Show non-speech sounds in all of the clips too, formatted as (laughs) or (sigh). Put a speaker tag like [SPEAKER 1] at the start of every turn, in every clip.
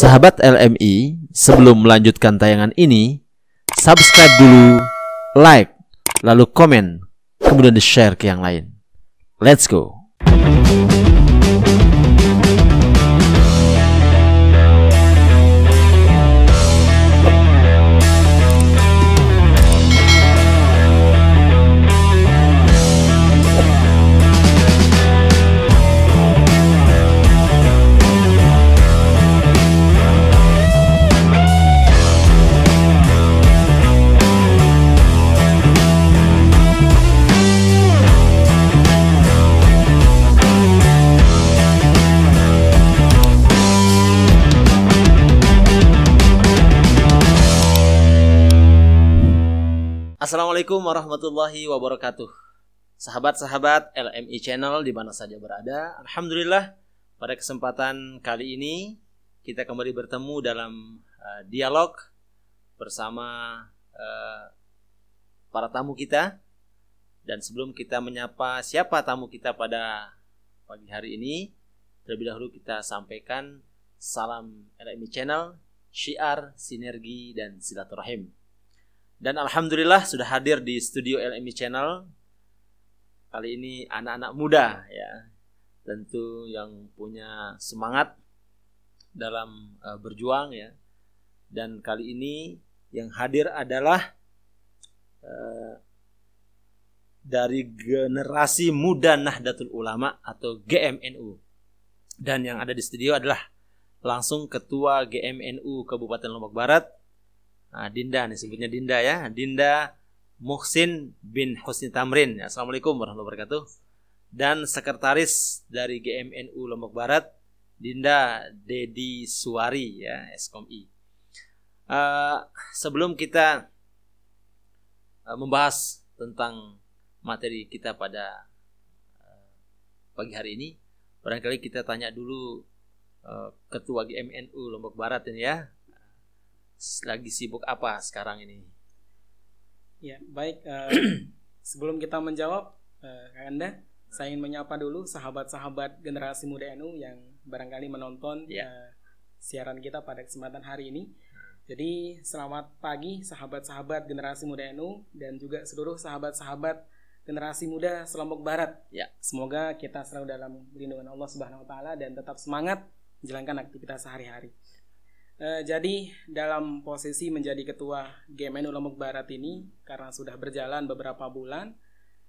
[SPEAKER 1] Sahabat LMI, sebelum melanjutkan tayangan ini, subscribe dulu, like, lalu komen, kemudian di-share ke yang lain. Let's go! Assalamualaikum warahmatullahi wabarakatuh Sahabat-sahabat LMI Channel di mana saja berada Alhamdulillah pada kesempatan kali ini Kita kembali bertemu dalam uh, dialog bersama uh, para tamu kita Dan sebelum kita menyapa siapa tamu kita pada pagi hari ini Terlebih dahulu kita sampaikan salam LMI Channel Syiar, sinergi, dan silaturahim. Dan alhamdulillah sudah hadir di studio LMI Channel. Kali ini anak-anak muda ya. Tentu yang punya semangat dalam uh, berjuang ya. Dan kali ini yang hadir adalah uh, dari generasi muda Nahdlatul Ulama atau GMNU. Dan yang ada di studio adalah langsung ketua GMNU Kabupaten Lombok Barat Nah, Dinda disebutnya Dinda ya. Dinda Muhsin bin Husni Tamrin. Ya, Assalamualaikum warahmatullahi wabarakatuh. Dan sekretaris dari GMNU Lombok Barat, Dinda Dedi Suwari ya, SKMI. Uh, ah, sebelum kita uh, membahas tentang materi kita pada ah, pagi hari ini, barangkali kita tanya dulu uh, ketua GMNU Lombok Barat ini ya, lagi sibuk apa sekarang ini?
[SPEAKER 2] Ya, baik. Uh, (clears throat) sebelum kita menjawab, uh, eh, Anda, saya ingin menyapa dulu sahabat-sahabat generasi muda NU yang barangkali menonton yeah. Ya. uh, siaran kita pada kesempatan hari ini. Hmm. Jadi selamat pagi sahabat-sahabat generasi muda NU dan juga seluruh sahabat-sahabat generasi muda Selombok Barat. Ya. Semoga kita selalu dalam lindungan Allah Subhanahu wa taala dan tetap semangat menjalankan aktivitas sehari-hari. Eh, jadi dalam posisi menjadi ketua GMN Lombok Barat ini karena sudah berjalan beberapa bulan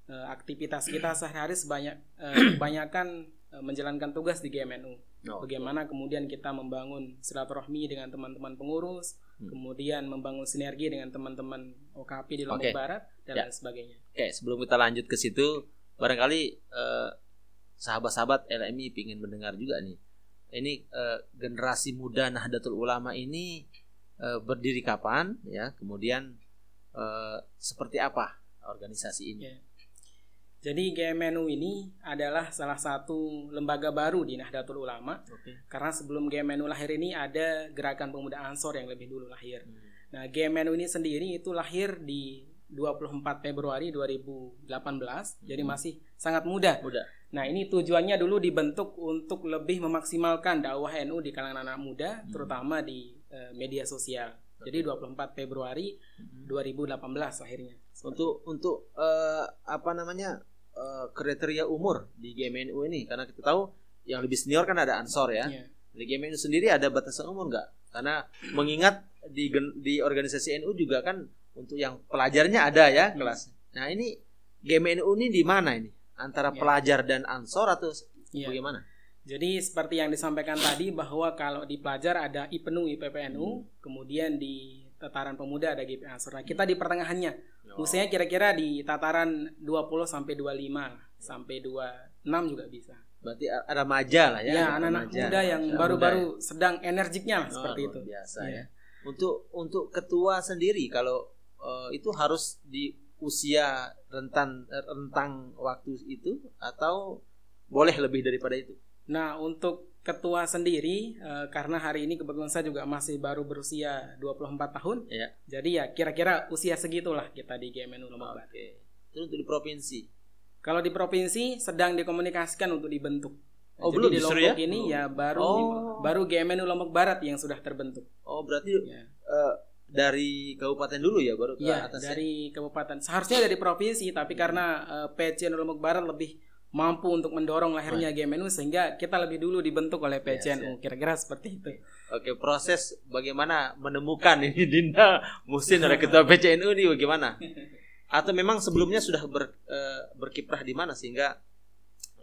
[SPEAKER 2] e, aktivitas kita sehari-hari sebanyak e, (clears throat) kebanyakan e, menjalankan tugas di GMNU. Oh, Bagaimana oh. kemudian kita membangun silaturahmi dengan teman-teman pengurus, hmm. kemudian membangun sinergi dengan teman-teman OKP di Lombok okay. Barat dan ya. lain sebagainya.
[SPEAKER 1] Oke, okay, sebelum kita lanjut ke situ, barangkali sahabat-sahabat LMI ingin mendengar juga nih ini uh, generasi muda Nahdlatul Ulama ini uh, berdiri kapan ya kemudian uh, seperti apa organisasi ini yeah.
[SPEAKER 2] Jadi GMNU ini adalah salah satu lembaga baru di Nahdlatul Ulama. Okay. Karena sebelum GMNU lahir ini ada Gerakan Pemuda Ansor yang lebih dulu lahir. Hmm. Nah, GMNU ini sendiri itu lahir di 24 Februari 2018 hmm. jadi masih sangat muda. muda. Nah, ini tujuannya dulu dibentuk untuk lebih memaksimalkan dakwah NU di kalangan anak muda hmm. terutama di uh, media sosial. Jadi 24 Februari hmm. 2018 akhirnya. Untuk untuk
[SPEAKER 1] uh, apa namanya? Uh, kriteria umur di GMNU ini karena kita tahu yang lebih senior kan ada ansor ya. Yeah. Di GMNU sendiri ada batasan umur nggak? Karena mengingat di di organisasi NU juga kan untuk yang pelajarnya ada ya kelas. Nah ini GMNU ini di
[SPEAKER 2] mana ini antara ya. pelajar dan ansor atau ya. bagaimana? Jadi seperti yang disampaikan tadi bahwa kalau di pelajar ada IPNU, IPPNU, hmm. kemudian di tataran pemuda ada GP Ansor. Nah, hmm. kita di pertengahannya. Oh. Usianya kira-kira di tataran 20 sampai 25 sampai 26 juga bisa. Berarti
[SPEAKER 1] ada maja lah ya. Ya, anak-anak muda yang baru-baru
[SPEAKER 2] sedang energiknya
[SPEAKER 1] oh, seperti itu. Biasa ya. ya. Untuk untuk ketua sendiri kalau uh, itu harus
[SPEAKER 2] di usia rentan eh, rentang waktu itu atau boleh lebih daripada itu. Nah, untuk ketua sendiri e, karena hari ini kebetulan saya juga masih baru berusia 24 tahun. Ya. Jadi ya kira-kira usia segitulah kita di GMNU Lombok Barat. Oke. Itu untuk di provinsi. Kalau di provinsi sedang dikomunikasikan untuk dibentuk. Oh, Jadi belum di Lombok ya? ini belum. ya baru oh. baru GMNU Lombok Barat yang sudah terbentuk. Oh, berarti ya. uh,
[SPEAKER 1] dari kabupaten dulu ya
[SPEAKER 2] baru ke iya, ya, atas dari ya? kabupaten seharusnya dari provinsi tapi karena uh, eh, PC Lombok Barat lebih mampu untuk mendorong lahirnya right. GMNU sehingga kita lebih dulu dibentuk oleh PCNU iya, yes, kira-kira seperti itu.
[SPEAKER 1] Oke, proses bagaimana menemukan ini (laughs) Dinda Musin oleh ketua PCNU ini bagaimana? Atau memang sebelumnya sudah ber, eh, berkiprah di mana sehingga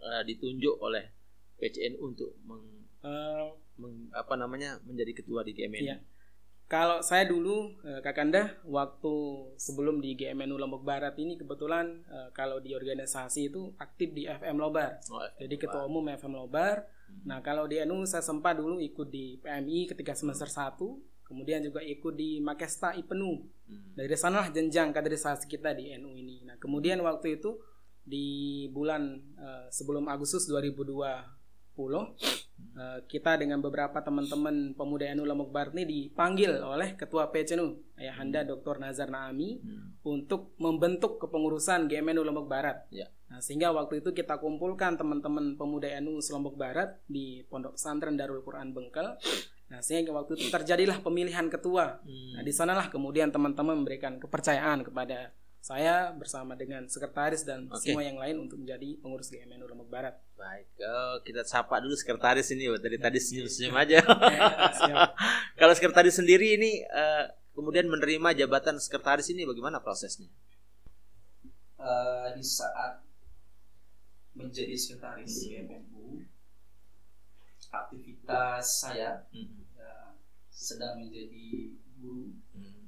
[SPEAKER 1] eh, ditunjuk oleh PCNU untuk meng, uh, meng apa namanya menjadi ketua di GMNU? Iya
[SPEAKER 2] kalau saya dulu eh, Kakanda waktu sebelum di GMNU Lombok Barat ini kebetulan eh, kalau di organisasi itu aktif di FM Lobar. Oh, Jadi Lobar. ketua umum FM Lobar. Hmm. Nah, kalau di NU saya sempat dulu ikut di PMI ketika semester hmm. kemudian juga ikut di Makesta IPENU. Hmm. Dari sanalah jenjang kaderisasi kita di NU ini. Nah, kemudian waktu itu di bulan eh, sebelum Agustus 2020 Eh, kita dengan beberapa teman-teman pemuda NU Lombok Barat ini dipanggil oleh Ketua PCNU Ayahanda hmm. Dr. Nazar Naami hmm. untuk membentuk kepengurusan GMNU Lombok Barat. Ya. Nah, sehingga waktu itu kita kumpulkan teman-teman pemuda NU Lombok Barat di Pondok Pesantren Darul Quran Bengkel. Nah, sehingga waktu itu terjadilah pemilihan ketua. Nah, hmm. Nah, di sanalah kemudian teman-teman memberikan kepercayaan kepada saya bersama dengan sekretaris dan okay. semua yang lain untuk menjadi pengurus GMNU Lombok Barat. Baik,
[SPEAKER 1] oh, kita sapa dulu sekretaris ini dari tadi ya, iya. senyum-senyum aja. Ya, (laughs) Kalau sekretaris sendiri ini eh, kemudian menerima jabatan sekretaris ini bagaimana prosesnya?
[SPEAKER 3] Uh, di saat menjadi sekretaris GMNU, aktivitas saya hmm. ya, sedang menjadi guru. Hmm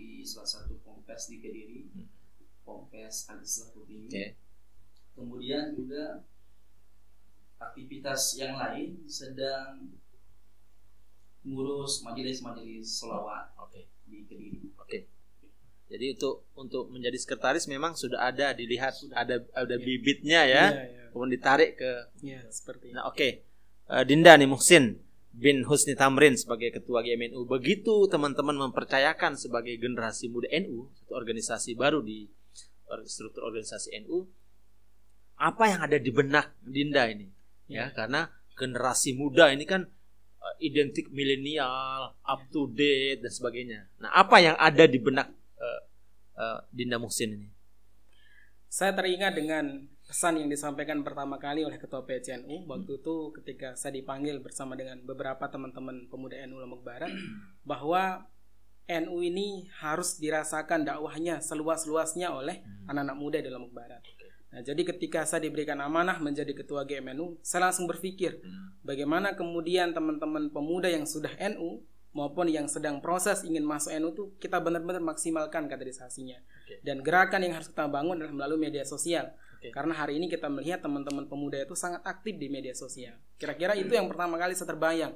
[SPEAKER 3] di salah satu pompes di Kediri, hmm. pompes Putih ini Okay. Kemudian juga aktivitas yang lain sedang
[SPEAKER 1] ngurus majelis-majelis selawat okay. di Kediri. Oke. Okay. Jadi untuk untuk menjadi sekretaris memang sudah ada dilihat sudah. ada ada ya. bibitnya ya, ya, ya. kemudian ditarik ke. Ya, seperti. Nah oke, okay. uh, eh, Dinda nih Muhsin, bin Husni Tamrin sebagai ketua GMNU. Begitu teman-teman mempercayakan sebagai generasi muda NU, satu organisasi baru di struktur organisasi NU, apa yang ada di benak Dinda ini? Ya, hmm. karena generasi muda ini kan eh, identik
[SPEAKER 2] milenial, up to date dan sebagainya. Nah, apa yang ada di benak uh,
[SPEAKER 1] uh, Dinda Muhsin ini?
[SPEAKER 2] Saya teringat dengan pesan yang disampaikan pertama kali oleh Ketua PCNU hmm. waktu itu ketika saya dipanggil bersama dengan beberapa teman-teman pemuda NU Lombok Barat bahwa NU ini harus dirasakan dakwahnya seluas-luasnya oleh hmm. anak-anak muda di Lombok Barat. Nah, jadi ketika saya diberikan amanah menjadi ketua GMNU, saya langsung berpikir hmm. bagaimana kemudian teman-teman pemuda yang sudah NU maupun yang sedang proses ingin masuk NU itu kita benar-benar maksimalkan kaderisasinya. Okay. Dan gerakan yang harus kita bangun adalah melalui media sosial. Okay. Karena hari ini kita melihat teman-teman pemuda itu sangat aktif di media sosial. Kira-kira itu yang pertama kali saya terbayang.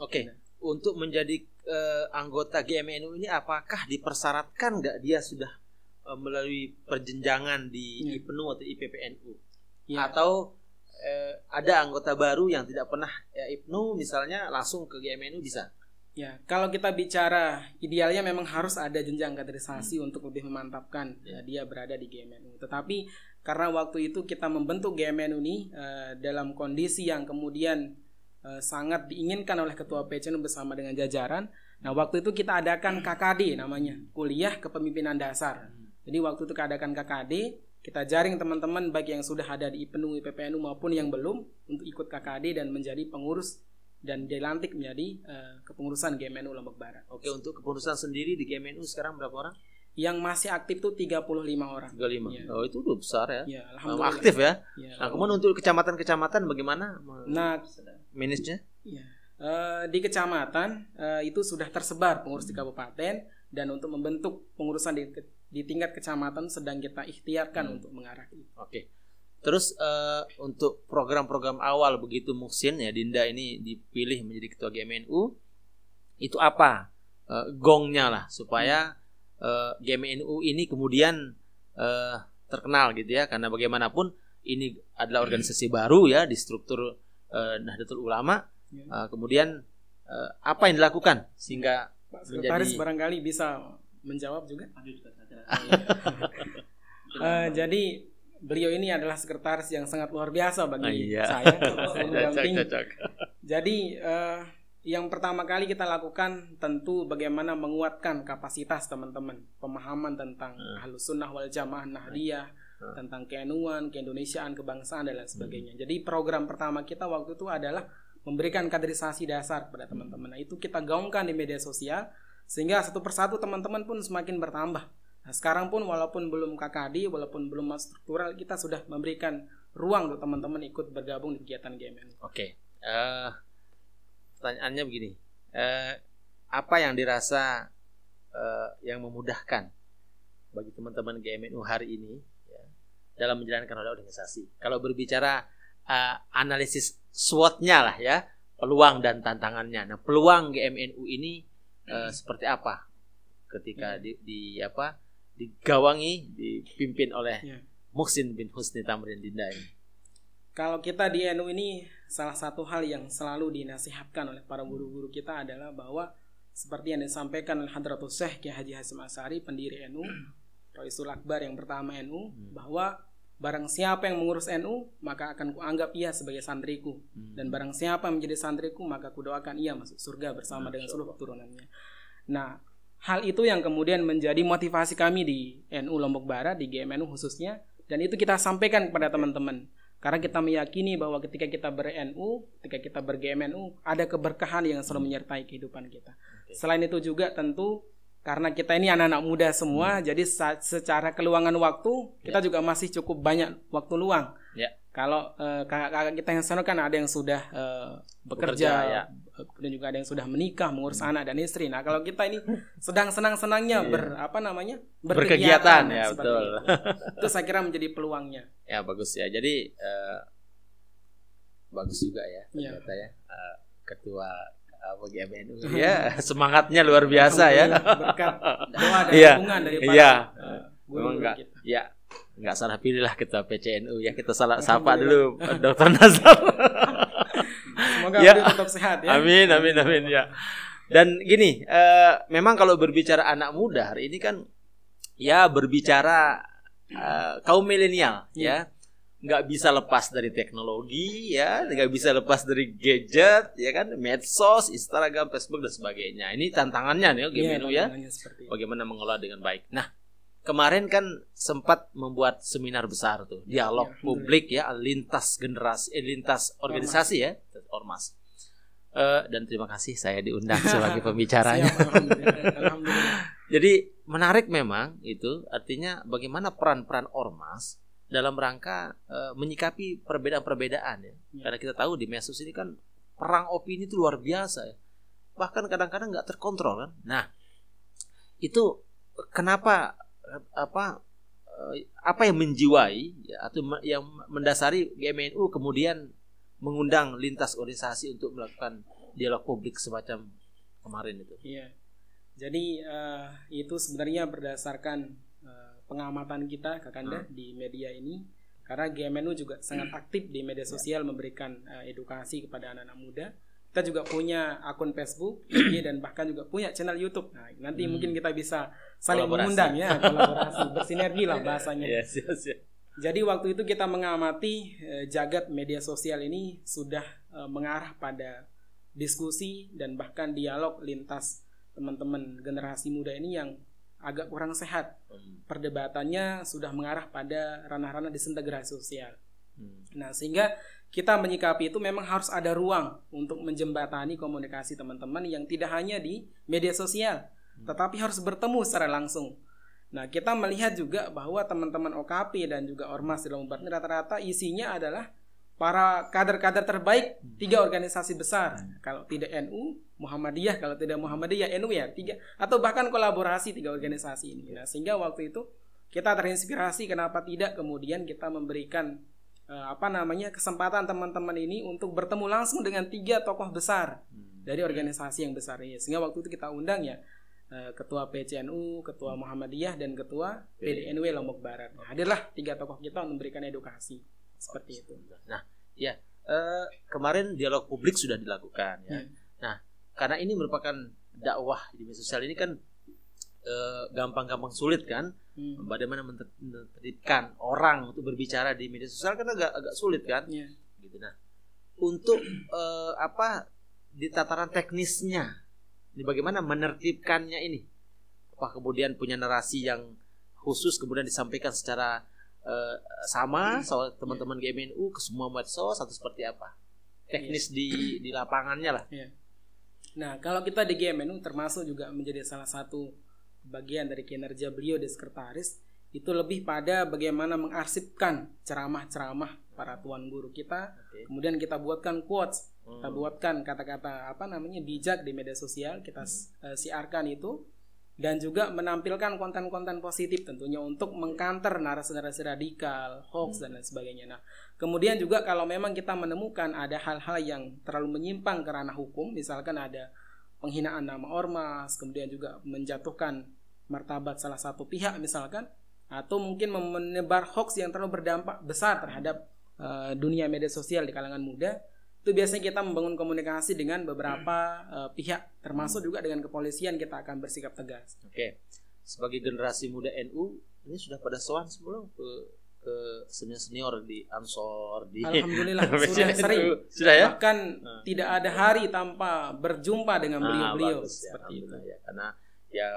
[SPEAKER 2] Oke. Okay. Iya. Untuk menjadi uh, anggota GMNU ini apakah dipersyaratkan nggak dia sudah
[SPEAKER 1] uh, melalui perjenjangan di ya. IPNU atau IPPNU? Ya. Atau
[SPEAKER 2] uh, ada anggota baru yang tidak pernah ya, IPNU misalnya langsung ke GMNU bisa? Ya, kalau kita bicara idealnya memang harus ada jenjang kaderisasi hmm. untuk lebih memantapkan ya. dia berada di GMNU. Tetapi karena waktu itu kita membentuk GMN Uni uh, dalam kondisi yang kemudian uh, sangat diinginkan oleh ketua PCNU bersama dengan jajaran. Nah, waktu itu kita adakan KKD namanya, kuliah kepemimpinan dasar. Jadi waktu itu keadakan KKD, kita jaring teman-teman baik yang sudah ada di IPNU, IPPNU maupun yang belum untuk ikut KKD dan menjadi pengurus dan dilantik menjadi uh, kepengurusan GMNU Lombok Barat. Oke, untuk kepengurusan sendiri di GMNU sekarang berapa orang? yang masih aktif tuh 35 orang. 35. Ya. Oh, itu udah besar ya. ya alhamdulillah. aktif
[SPEAKER 1] ya. ya nah, kemudian untuk kecamatan-kecamatan bagaimana? Nah, manage Ya. Uh,
[SPEAKER 3] iya.
[SPEAKER 2] eh, di kecamatan uh, itu sudah tersebar pengurus di kabupaten dan untuk membentuk pengurusan di, di tingkat kecamatan sedang kita ikhtiarkan hmm. untuk mengarah itu. Oke.
[SPEAKER 1] Terus uh, untuk program-program awal begitu Muksin ya Dinda ini dipilih menjadi ketua GMNU itu apa? Uh, gongnya lah supaya hmm uh, eh, GMNU ini kemudian uh, terkenal gitu ya karena bagaimanapun ini adalah organisasi hmm. baru ya di struktur uh, Nahdlatul Ulama uh, kemudian uh, apa yang dilakukan
[SPEAKER 2] sehingga Sekretaris menjadi... barangkali bisa menjawab juga uh, (laughs) jadi beliau ini adalah sekretaris yang sangat luar biasa bagi ah, iya. saya (laughs) cocok, cocok, cocok. jadi uh, yang pertama kali kita lakukan tentu bagaimana menguatkan kapasitas teman-teman pemahaman tentang hmm. ahlus sunnah wal jamaah nahdiyah hmm. tentang keenuan, keindonesiaan, kebangsaan dan lain hmm. sebagainya. Hmm. Jadi program pertama kita waktu itu adalah memberikan kaderisasi dasar kepada teman-teman. Nah, itu kita gaungkan di media sosial sehingga satu persatu teman-teman pun semakin bertambah. Nah, sekarang pun walaupun belum KKD, walaupun belum masuk struktural, kita sudah memberikan ruang untuk teman-teman ikut bergabung di kegiatan GMN. Oke. Okay. Uh eh,
[SPEAKER 1] pertanyaannya begini eh, apa yang dirasa eh, yang memudahkan bagi teman-teman GMNU hari ini ya, dalam menjalankan roda organisasi kalau berbicara eh, analisis SWOT-nya lah ya peluang dan tantangannya nah peluang GMNU ini eh, seperti apa ketika ya. di, di apa digawangi dipimpin oleh yeah. Muksin bin Husni Tamrin Dinda ini
[SPEAKER 2] kalau kita di NU ini salah satu hal yang selalu dinasihatkan oleh para guru-guru kita adalah bahwa seperti yang disampaikan oleh Hadratul Syekh Kiai Haji Hasim Asari pendiri NU hmm. Raisul Akbar yang pertama NU hmm. bahwa barang siapa yang mengurus NU maka akan kuanggap ia sebagai santriku hmm. dan barang siapa yang menjadi santriku maka kudoakan ia masuk surga bersama dengan seluruh keturunannya. Nah, hal itu yang kemudian menjadi motivasi kami di NU Lombok Barat di GMNU khususnya dan itu kita sampaikan kepada teman-teman. Okay karena kita meyakini bahwa ketika kita ber-NU, ketika kita ber-GMNU, ada keberkahan yang selalu menyertai kehidupan kita. Okay. Selain itu juga tentu karena kita ini anak-anak muda semua, hmm. jadi secara keluangan waktu kita yeah. juga masih cukup banyak waktu luang. Yeah. Kalau uh, kakak-kakak kita yang sana kan ada yang sudah uh, bekerja, bekerja ya kemudian juga ada yang sudah menikah mengurus hmm. anak dan istri nah kalau kita ini sedang senang senangnya iya. ber apa namanya berkegiatan, ya betul itu. itu saya kira menjadi peluangnya
[SPEAKER 1] ya bagus ya jadi uh,
[SPEAKER 3] bagus juga ya iya. ternyata yeah. ya uh, ketua eh, bagi MNU ya (laughs) semangatnya luar biasa ya berkat doa dan (laughs) iya. dukungan dari para
[SPEAKER 1] enggak ya nggak salah pilih lah kita PCNU ya kita salah sapa dulu Dokter Nazar (laughs) Semoga ya. tetap sehat ya. Amin, amin, amin ya. Dan gini, uh, memang kalau berbicara anak muda hari ini kan ya berbicara uh, kaum milenial iya. ya. nggak bisa lepas dari teknologi ya, nggak bisa lepas dari gadget ya kan, medsos, Instagram, Facebook dan sebagainya. Ini tantangannya nih Gemino iya, ya. ya. Bagaimana mengelola dengan baik. Nah, kemarin kan sempat membuat seminar besar tuh ya, dialog ya, publik ya lintas generasi eh, lintas organisasi ya ormas uh, dan terima kasih saya diundang (laughs) sebagai pembicaranya Siap, jadi menarik memang itu artinya bagaimana peran-peran ormas dalam rangka uh, menyikapi perbedaan-perbedaan ya. ya karena kita tahu di Mesus ini kan perang opini itu luar biasa ya bahkan kadang-kadang nggak terkontrol kan nah itu kenapa apa eh, apa yang menjiwai ya, atau yang mendasari GMNU kemudian mengundang lintas organisasi untuk melakukan dialog publik semacam kemarin itu.
[SPEAKER 2] Iya. Jadi uh, itu sebenarnya berdasarkan uh, pengamatan kita Kakanda hmm. di media ini karena GMNU juga sangat hmm. aktif di media sosial memberikan uh, edukasi kepada anak-anak muda kita juga punya akun Facebook, (clears throat) IG dan bahkan juga punya channel YouTube. Nah, nanti hmm. mungkin kita bisa saling mengundang ya, (laughs) kolaborasi, bersinergi lah bahasanya. Yes, yes, yes. Jadi waktu itu kita mengamati eh, jagat media sosial ini sudah eh, mengarah pada diskusi dan bahkan dialog lintas teman-teman generasi muda ini yang agak kurang sehat. Hmm. Perdebatannya sudah mengarah pada ranah-ranah disintegrasi sosial. Nah, sehingga kita menyikapi itu memang harus ada ruang untuk menjembatani komunikasi teman-teman yang tidak hanya di media sosial, hmm. tetapi harus bertemu secara langsung. Nah, kita melihat juga bahwa teman-teman OKP dan juga Ormas di Lombard rata-rata isinya adalah para kader-kader terbaik hmm. tiga organisasi besar. Kalau tidak NU, Muhammadiyah, kalau tidak Muhammadiyah, NU ya, tiga atau bahkan kolaborasi tiga organisasi ini. Ya. Nah, sehingga waktu itu kita terinspirasi kenapa tidak kemudian kita memberikan Eh, apa namanya kesempatan teman-teman ini untuk bertemu langsung dengan tiga tokoh besar hmm. dari organisasi yang besar ini sehingga waktu itu kita undang ya eh, ketua PCNU, ketua hmm. Muhammadiyah dan ketua PDNW Lombok Barat. Nah, hadirlah tiga tokoh kita untuk memberikan edukasi seperti itu. Nah, ya
[SPEAKER 1] kemarin dialog publik sudah dilakukan ya. Hmm. Nah, karena ini merupakan dakwah di media sosial ini kan Eh, gampang-gampang sulit kan hmm. bagaimana menerbitkan orang untuk berbicara di media sosial kan agak agak sulit kan ya. gitu nah untuk uh, apa di tataran teknisnya ini bagaimana menertibkannya ini apa kemudian punya narasi yang khusus kemudian disampaikan secara uh, sama hmm. soal teman-teman ya. GMNU ke semua medsos atau seperti apa teknis ya. di di lapangannya lah
[SPEAKER 2] ya. nah kalau kita di GMNU termasuk juga menjadi salah satu bagian dari kinerja beliau di sekretaris itu lebih pada bagaimana mengarsipkan ceramah-ceramah para tuan guru kita. Okay. Kemudian kita buatkan quotes, hmm. kita buatkan kata-kata apa namanya bijak di media sosial, kita hmm. uh, siarkan itu dan juga menampilkan konten-konten positif tentunya untuk mengkanter narasi-narasi radikal, hoax hmm. dan lain sebagainya. Nah, kemudian juga kalau memang kita menemukan ada hal-hal yang terlalu menyimpang ke ranah hukum, misalkan ada penghinaan nama ormas, kemudian juga menjatuhkan martabat salah satu pihak misalkan, atau mungkin menyebar hoax yang terlalu berdampak besar terhadap uh, dunia media sosial di kalangan muda, itu biasanya kita membangun komunikasi dengan beberapa uh, pihak, termasuk juga dengan kepolisian kita akan bersikap tegas.
[SPEAKER 1] Oke, sebagai generasi muda NU ini sudah pada soal sebelum ke ke senior-senior di Ansor di (laughs) Alhamdulillah sudah sering sudah ya bahkan nah.
[SPEAKER 2] tidak ada hari tanpa berjumpa dengan nah, beliau-beliau ya, seperti itu
[SPEAKER 1] ya karena ya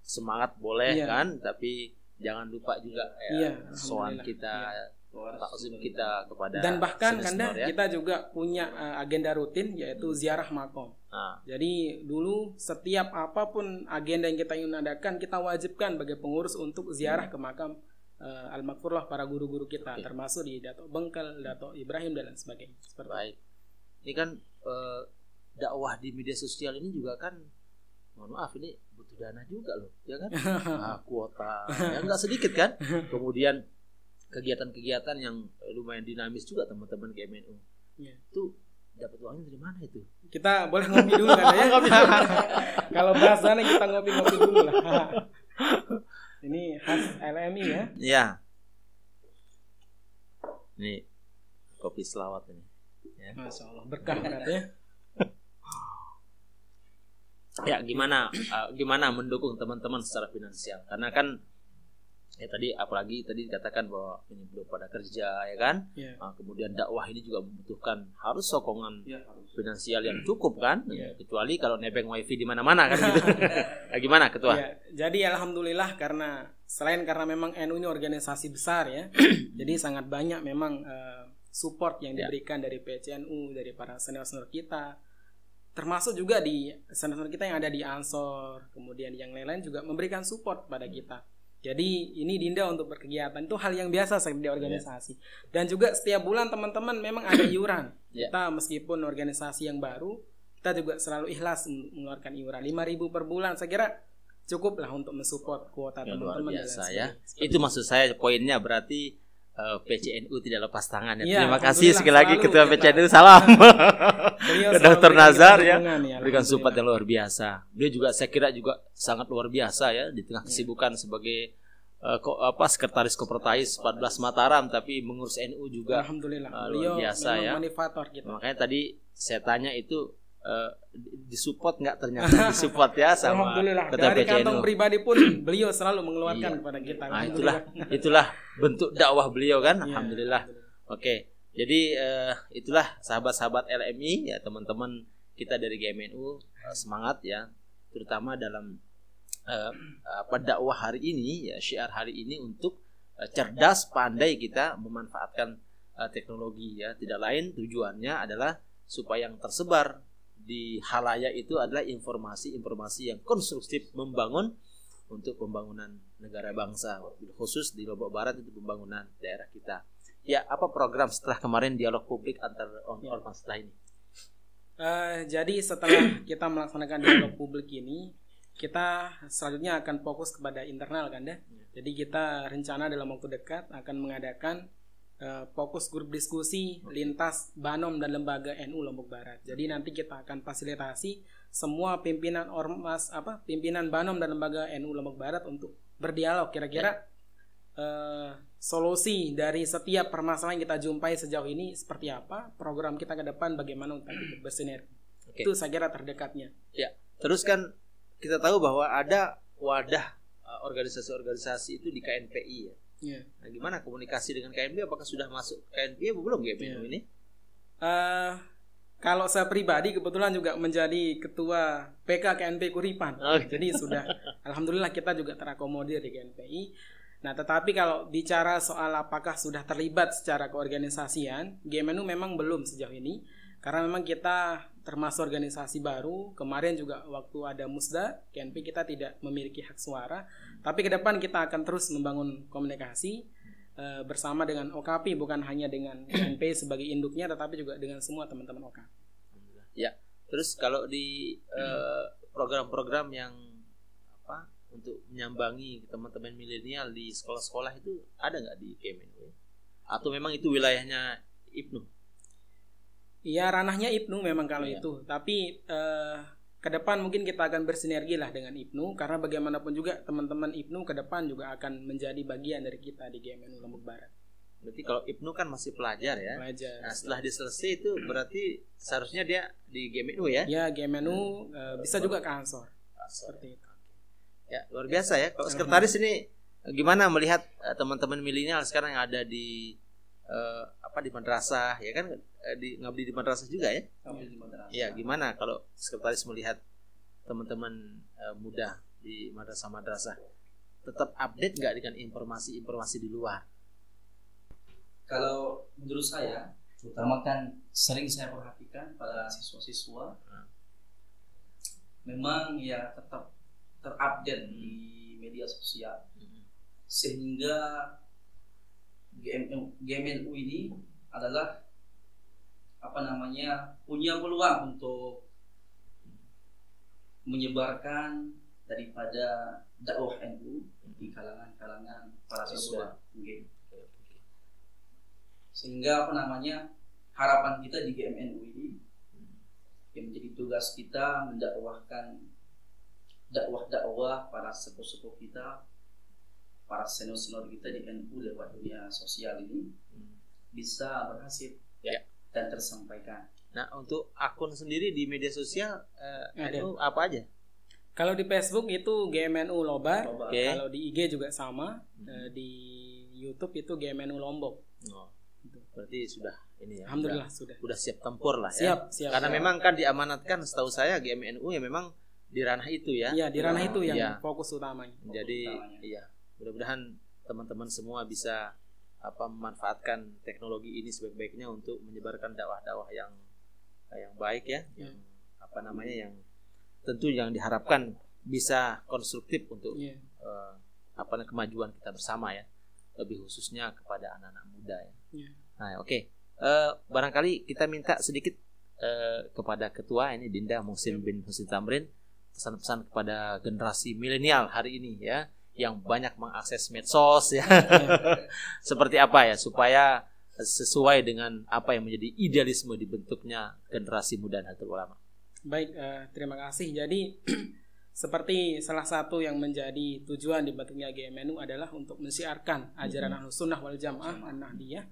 [SPEAKER 1] semangat boleh ya. kan tapi jangan lupa
[SPEAKER 2] juga ya, ya soal kita ya. takzim kita kepada dan bahkan kanda ya. kita juga punya eh, agenda rutin yaitu hmm. ziarah makom nah. jadi dulu setiap apapun agenda yang kita ingin adakan kita wajibkan bagi pengurus untuk ziarah hmm. ke makam uh, eh, almakfurlah para guru-guru kita okay. termasuk di Dato Bengkel, Dato Ibrahim dan lain sebagainya. Seperti Baik. Ini kan uh, dakwah di media sosial ini juga kan
[SPEAKER 1] mohon maaf ini butuh dana juga loh, ya kan? nah, (laughs) kuota ya nggak sedikit kan? Kemudian kegiatan-kegiatan yang lumayan dinamis juga teman-teman GMNU.
[SPEAKER 2] Iya. Itu dapat uangnya dari mana itu? Kita boleh ngopi dulu kan ya? (laughs) Kalau bahasanya kita ngopi-ngopi dulu lah. (laughs) Ini khas LMI ya?
[SPEAKER 1] Iya. Ini kopi selawat ini.
[SPEAKER 3] Ya. Masya Allah berkah berarti ya. ya
[SPEAKER 1] gimana uh, gimana mendukung teman-teman secara finansial karena kan ya tadi apalagi tadi dikatakan bahwa ini belum pada kerja ya kan yeah. Iya. nah, kemudian dakwah ini juga membutuhkan harus sokongan yeah, harus. finansial yang cukup kan yeah. Iya. kecuali kalau nebeng wifi di mana-mana kan gitu (laughs) nah, gimana ketua yeah.
[SPEAKER 2] jadi alhamdulillah karena selain karena memang NU ini organisasi besar ya (clears throat) jadi sangat banyak memang uh, support yang iya. diberikan dari PCNU dari para senior-senior kita termasuk juga di senior-senior kita yang ada di Ansor kemudian yang lain-lain juga memberikan support pada hmm. kita jadi ini Dinda untuk berkegiatan itu hal yang biasa di organisasi. Yeah. Dan juga setiap bulan teman-teman memang ada iuran. Yeah. Kita meskipun organisasi yang baru, kita juga selalu ikhlas mengeluarkan iuran 5.000 per bulan. Saya kira cukup lah untuk mensupport kuota ya, teman-teman. Ya, ya. itu maksud
[SPEAKER 1] saya poinnya berarti uh, eh, PCNU tidak lepas tangan ya. ya Terima kasih sekali lagi Ketua PCNU salam. Ke (laughs) Dr. Nazar ya. ya berikan support yang luar biasa. Dia juga saya kira juga sangat luar biasa ya di tengah iya. kesibukan ya. sebagai uh, ko, apa sekretaris Kopertais 14 Mataram tapi mengurus NU juga. Alhamdulillah. Uh, luar biasa ya. Gitu. Makanya tadi saya tanya itu Eh, disupport nggak ternyata (laughs) disupport ya sama Alhamdulillah. Kota dari kantong pribadi
[SPEAKER 2] pun beliau selalu mengeluarkan iya. kepada kita. Nah, itulah itulah
[SPEAKER 1] bentuk dakwah beliau kan. Yeah. Alhamdulillah. Oke. Jadi uh, itulah sahabat-sahabat LMI ya teman-teman kita dari GMNU uh, eh, semangat ya terutama dalam uh, apa dakwah hari ini ya syiar hari ini untuk uh, cerdas pandai kita memanfaatkan uh, teknologi ya. Tidak lain tujuannya adalah supaya yang tersebar di halaya itu adalah informasi-informasi yang konstruktif membangun untuk pembangunan negara bangsa khusus di Lombok Barat itu pembangunan daerah kita. Ya apa program setelah kemarin dialog publik antar
[SPEAKER 2] ya. ormas setelah ini? Uh, jadi setelah kita melaksanakan dialog publik ini, kita selanjutnya akan fokus kepada internal kan deh. Ya? Ya. Jadi kita rencana dalam waktu dekat akan mengadakan Eh, fokus grup diskusi lintas Banom dan lembaga NU Lombok Barat. Jadi nanti kita akan fasilitasi semua pimpinan ormas apa pimpinan Banom dan lembaga NU Lombok Barat untuk berdialog kira-kira uh, solusi dari setiap permasalahan yang kita jumpai sejauh ini seperti apa, program kita ke depan bagaimana untuk bersinergi. Okay. Itu saya kira terdekatnya. Ya. Terus kan kita tahu bahwa ada wadah eh, organisasi-organisasi itu di KNPI ya. Yeah. Nah, gimana komunikasi dengan KNP Apakah sudah masuk ya belum ya yeah. ini? Uh, kalau saya pribadi kebetulan juga menjadi ketua PK KNP Kuripan. Okay. Oh, gitu. Jadi sudah alhamdulillah kita juga terakomodir di KNPI. Nah, tetapi kalau bicara soal apakah sudah terlibat secara keorganisasian, GMNU memang belum sejauh ini karena memang kita termasuk organisasi baru. Kemarin juga waktu ada musda, KNP kita tidak memiliki hak suara, tapi ke depan kita akan terus membangun komunikasi uh, bersama dengan OKP bukan hanya dengan KNP sebagai induknya tetapi juga dengan semua teman-teman OKP.
[SPEAKER 1] Ya. Terus kalau di eh, hmm. program-program uh, yang apa untuk menyambangi teman-teman milenial di sekolah-sekolah itu ada nggak di KMNW? Atau memang itu wilayahnya Ibnu?
[SPEAKER 2] Iya ranahnya Ibnu memang kalau iya. itu, tapi uh, ke depan mungkin kita akan bersinergi lah dengan Ibnu karena bagaimanapun juga teman-teman Ibnu ke depan juga akan menjadi bagian dari kita di GMNU Lombok Barat. Berarti kalau Ibnu kan masih pelajar ya. Pelajar. Nah,
[SPEAKER 3] setelah diselesai
[SPEAKER 1] itu berarti seharusnya dia di GMNU ya. Ya, GMNU hmm. uh, eh, bisa juga ke Ansor. Seperti itu. Ya, luar biasa ya. Kalau sekretaris ini gimana melihat eh, teman-teman milenial sekarang yang ada di uh, apa di madrasah ya kan eh, di ngabdi di madrasah juga ya
[SPEAKER 3] ngabdi di madrasah ya
[SPEAKER 1] gimana kalau sekretaris melihat teman-teman uh, muda di madrasah-madrasah tetap update nggak dengan informasi-informasi di luar
[SPEAKER 3] kalau menurut saya terutama kan sering saya perhatikan pada siswa-siswa hmm. memang ya tetap terupdate di media sosial hmm. sehingga GMNU ini adalah apa namanya punya peluang untuk menyebarkan daripada dakwah NU di kalangan-kalangan para siswa. Okay. Sehingga apa namanya harapan kita di GMNU ini yang menjadi tugas kita mendakwahkan dakwah-dakwah para sepuh-sepuh kita para senior-senior kita di NU lewat dunia sosial ini hmm. bisa berhasil ya. dan
[SPEAKER 2] tersampaikan. Nah, untuk akun sendiri di media sosial
[SPEAKER 1] eh, Ada. NU
[SPEAKER 2] apa aja? Kalau di Facebook itu GMNU Loba, Loba. Okay. kalau di IG juga sama, hmm. Eh, di YouTube itu GMNU Lombok. Oh. Gitu. Berarti sudah
[SPEAKER 1] ini ya. Alhamdulillah sudah. Sudah, siap tempur lah ya. Siap, siap. Karena siap. memang kan diamanatkan setahu saya GMNU ya memang di ranah itu ya. Iya, di ranah itu yang ya. fokus utamanya. Fokus Jadi utamanya. iya, mudah-mudahan teman-teman semua bisa apa memanfaatkan teknologi ini sebaik-baiknya untuk menyebarkan dakwah-dakwah yang yang baik ya, hmm. yang apa namanya yang tentu yang diharapkan bisa konstruktif untuk yeah. Ya. uh, apa kemajuan kita bersama ya, lebih khususnya kepada anak-anak muda ya. Yeah. Nah, ya, oke. Okay. Uh, eh, barangkali kita minta sedikit uh, kepada ketua ini Dinda Musim yeah. bin Husin Tamrin pesan-pesan kepada generasi milenial hari ini ya yang banyak mengakses medsos ya (laughs) seperti apa ya supaya sesuai dengan apa yang menjadi idealisme dibentuknya generasi muda Nahdlatul Ulama.
[SPEAKER 2] Baik, uh, terima kasih. Jadi (clears throat) seperti salah satu yang menjadi tujuan dibentuknya GMNU adalah untuk mensiarkan ajaran mm-hmm. Sunnah wal Jamaah mm-hmm. an Nahdiyah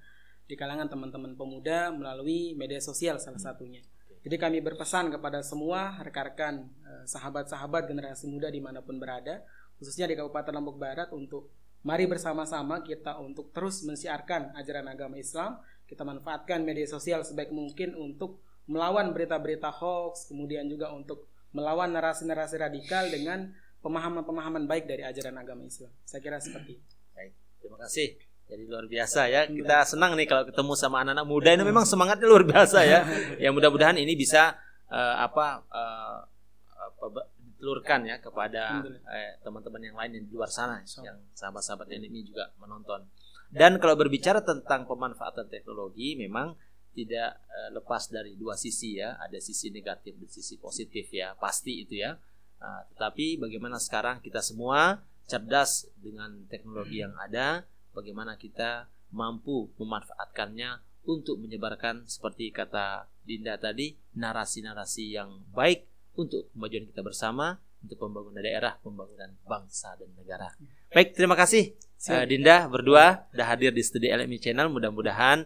[SPEAKER 2] di kalangan teman-teman pemuda melalui media sosial salah mm-hmm. satunya. Jadi kami berpesan kepada semua rekan-rekan eh, sahabat-sahabat generasi muda dimanapun berada khususnya di Kabupaten Lombok Barat untuk mari bersama-sama kita untuk terus mensiarkan ajaran agama Islam, kita manfaatkan media sosial sebaik mungkin untuk melawan berita-berita hoax, kemudian juga untuk melawan narasi-narasi radikal dengan pemahaman-pemahaman baik dari ajaran agama Islam. Saya kira seperti itu. Baik, terima kasih. Jadi luar
[SPEAKER 1] biasa ya. Kita senang nih kalau ketemu sama anak-anak muda ini memang semangatnya luar biasa ya. (laughs) Ya mudah-mudahan ini bisa uh, apa uh, telurkan ya kepada teman eh, teman-teman yang lain yang di luar sana so. yang sahabat-sahabat ini juga menonton. Dan kalau berbicara tentang pemanfaatan teknologi memang tidak eh, lepas dari dua sisi ya, ada sisi negatif dan sisi positif ya, pasti itu ya. Nah, tetapi bagaimana sekarang kita semua cerdas dengan teknologi yang ada, bagaimana kita mampu memanfaatkannya untuk menyebarkan seperti kata Dinda tadi narasi-narasi yang baik untuk kemajuan kita bersama, untuk pembangunan daerah, pembangunan bangsa dan negara. Ya. Baik, terima kasih uh, Dinda berdua sudah hadir di Studi LMI Channel. Mudah-mudahan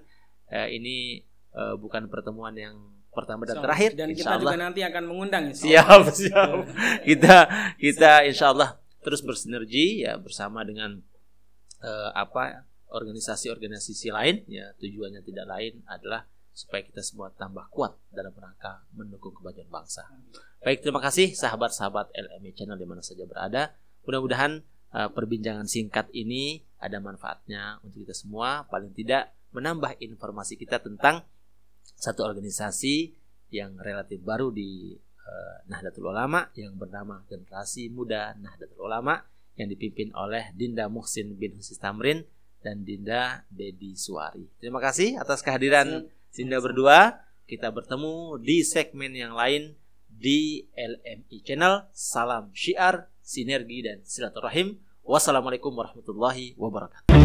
[SPEAKER 1] uh, ini uh, bukan pertemuan yang pertama dan terakhir. Dan kita juga nanti akan mengundang. Siap, (laughs) siap. kita kita insya Allah terus bersinergi ya bersama dengan uh, apa organisasi-organisasi lain. Ya tujuannya tidak lain adalah supaya kita semua tambah kuat dalam rangka mendukung kemajuan bangsa. Baik, terima kasih sahabat-sahabat lme Channel di mana saja berada. Mudah-mudahan eh, perbincangan singkat ini ada manfaatnya untuk kita semua, paling tidak menambah informasi kita tentang satu organisasi yang relatif baru di eh, Nahdlatul Ulama yang bernama Generasi Muda Nahdlatul Ulama yang dipimpin oleh Dinda Muhsin bin Husis Tamrin dan Dinda Dedi Suari. Terima kasih atas kehadiran Sinda berdua, kita bertemu di segmen yang lain di LMI Channel. Salam Syiar, Sinergi, dan Silaturahim. Wassalamualaikum warahmatullahi wabarakatuh.